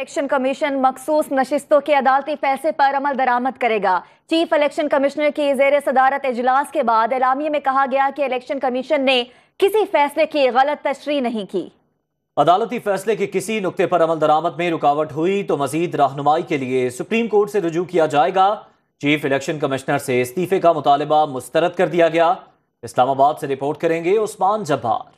election commission मखसूस नशिस्तों के अदालती फैसले पर अमल दरामद करेगा चीफ इलेक्शन कमिश्नर की जेर सदारत इजलास के बाद एलामिये में कहा गया कि इलेक्शन कमीशन ने किसी फैसले की गलत तशरी नहीं की अदालती फैसले के किसी नुकते पर अमल दरामद में रुकावट हुई तो मजीद रहनुमाई के लिए सुप्रीम कोर्ट से रजू किया जाएगा चीफ इलेक्शन कमिश्नर से इस्तीफे का मुतालबा मुस्तरद कर दिया गया इस्लामाबाद से रिपोर्ट करेंगे उस्मान जब्बार